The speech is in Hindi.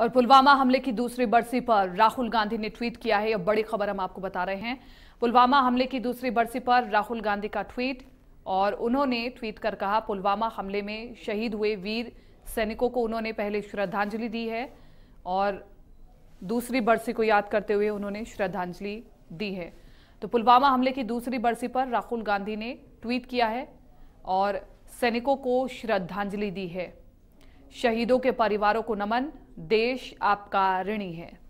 और पुलवामा हमले की दूसरी बरसी पर राहुल गांधी ने ट्वीट किया है अब बड़ी खबर हम आपको बता रहे हैं पुलवामा हमले की दूसरी बरसी पर राहुल गांधी का ट्वीट और उन्होंने ट्वीट कर कहा पुलवामा हमले में शहीद हुए वीर सैनिकों को उन्होंने पहले श्रद्धांजलि दी है और दूसरी बरसी को याद करते हुए उन्होंने श्रद्धांजलि दी है तो पुलवामा हमले की दूसरी बरसी पर राहुल गांधी ने ट्वीट किया है और सैनिकों को श्रद्धांजलि दी है शहीदों के परिवारों को नमन देश आपका ऋणी है